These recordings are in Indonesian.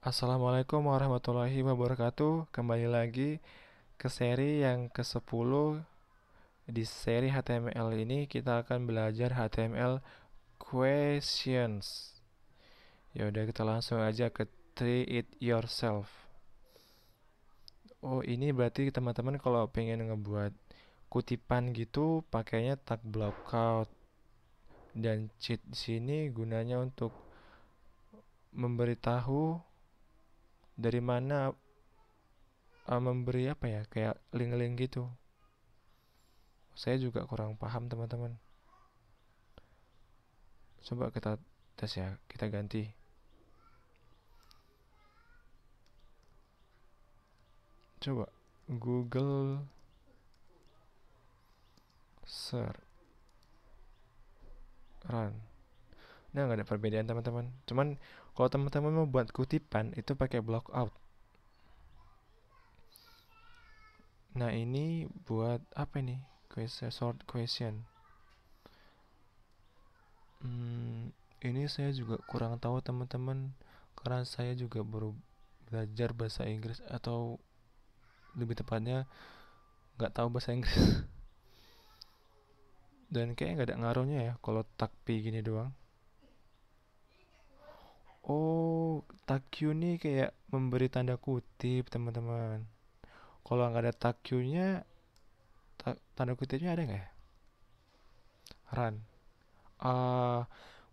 Assalamualaikum warahmatullahi wabarakatuh Kembali lagi ke seri yang ke-10 Di seri HTML ini kita akan belajar HTML questions ya udah kita langsung aja ke try it yourself Oh ini berarti teman-teman kalau pengen ngebuat kutipan gitu pakainya tag blockout dan cheat sini gunanya untuk memberitahu dari mana uh, memberi apa ya kayak link-link gitu saya juga kurang paham teman-teman coba kita tes ya kita ganti coba Google search run Nah, nggak ada perbedaan teman-teman. Cuman kalau teman-teman mau buat kutipan itu pakai block out. Nah, ini buat apa nih? Question short question. Hmm, ini saya juga kurang tahu teman-teman karena saya juga baru belajar bahasa Inggris atau lebih tepatnya nggak tahu bahasa Inggris. Dan kayaknya nggak ada ngaruhnya ya kalau takpi gini doang. Oh, takyu nih kayak memberi tanda kutip, teman-teman. Kalau nggak ada takyunya, ta tanda kutipnya ada nggak ya? Ran, Uh,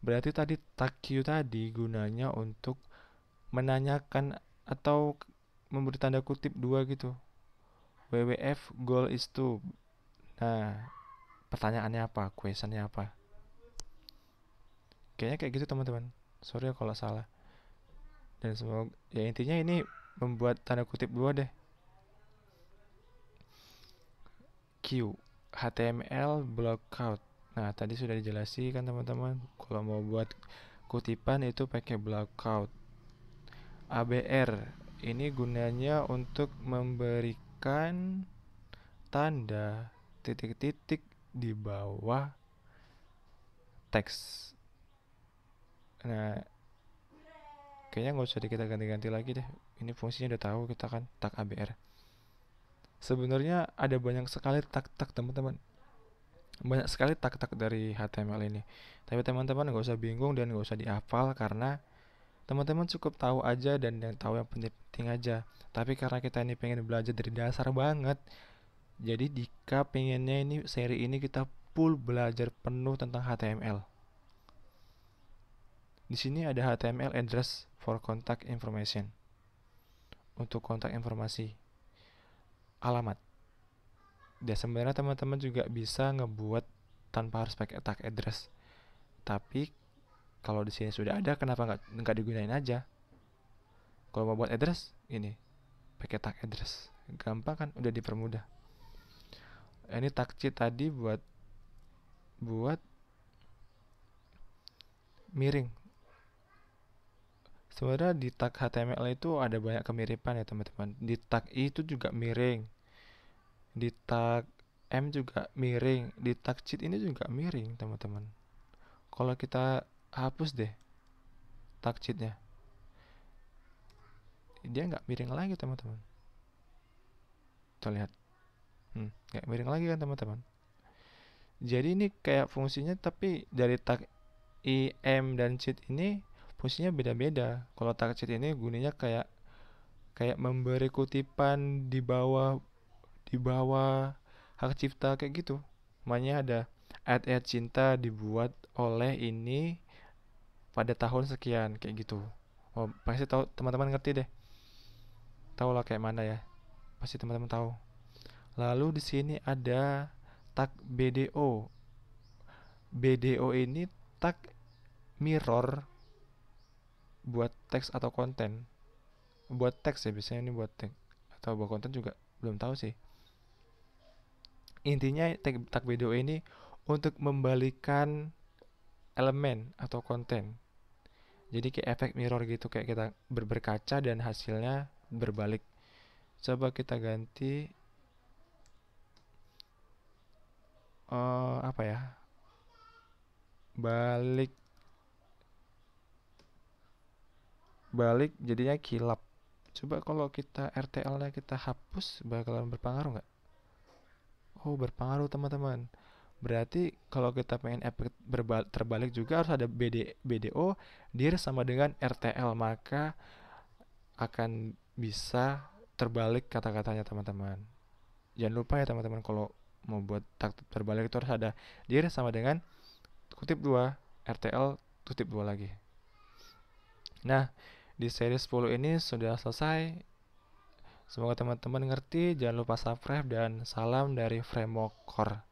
berarti tadi takyu tadi gunanya untuk menanyakan atau memberi tanda kutip dua gitu. WWF goal is to. Nah, pertanyaannya apa? Questionnya apa? Kayaknya kayak gitu teman-teman sorry ya kalau salah dan semoga ya intinya ini membuat tanda kutip dua deh Q HTML blockout nah tadi sudah dijelasi kan teman-teman kalau mau buat kutipan itu pakai blockout ABR ini gunanya untuk memberikan tanda titik-titik di bawah teks nah kayaknya nggak usah kita ganti-ganti lagi deh ini fungsinya udah tahu kita kan tag ABR sebenarnya ada banyak sekali tag-tag teman-teman banyak sekali tag-tag dari HTML ini tapi teman-teman nggak usah bingung dan nggak usah dihafal karena teman-teman cukup tahu aja dan yang tahu yang penting-penting aja tapi karena kita ini pengen belajar dari dasar banget jadi jika pengennya ini seri ini kita full belajar penuh tentang HTML di sini ada HTML address for contact information. Untuk kontak informasi alamat. Dan sebenarnya teman-teman juga bisa ngebuat tanpa harus pakai tag address. Tapi kalau di sini sudah ada, kenapa nggak nggak digunain aja? Kalau mau buat address, ini pakai tag address. Gampang kan? Udah dipermudah. Ini tag cheat tadi buat buat miring sebenarnya di tag HTML itu ada banyak kemiripan ya teman-teman di tag I itu juga miring di tag M juga miring di tag cheat ini juga miring teman-teman kalau kita hapus deh tag cheatnya dia nggak miring lagi teman-teman kita lihat hmm, nggak miring lagi kan teman-teman jadi ini kayak fungsinya tapi dari tag i m dan cheat ini fungsinya beda-beda kalau target ini gunanya kayak kayak memberi kutipan di bawah di bawah hak cipta kayak gitu makanya ada ad-ad cinta dibuat oleh ini pada tahun sekian kayak gitu oh pasti tahu teman-teman ngerti deh tahu lah kayak mana ya pasti teman-teman tahu lalu di sini ada tag BDO BDO ini tag mirror buat teks atau konten buat teks ya biasanya ini buat teks atau buat konten juga belum tahu sih intinya tag video ini untuk membalikan elemen atau konten jadi kayak efek mirror gitu kayak kita ber berkaca dan hasilnya berbalik coba kita ganti uh, apa ya balik balik jadinya kilap coba kalau kita RTL nya kita hapus bakalan berpengaruh nggak oh berpengaruh teman-teman berarti kalau kita pengen efek terbalik juga harus ada BD, BDO dir sama dengan RTL maka akan bisa terbalik kata-katanya teman-teman jangan lupa ya teman-teman kalau mau buat taktik terbalik itu harus ada dir sama dengan kutip dua RTL kutip dua lagi nah di seri 10 ini sudah selesai. Semoga teman-teman ngerti, jangan lupa subscribe dan salam dari Framework Core.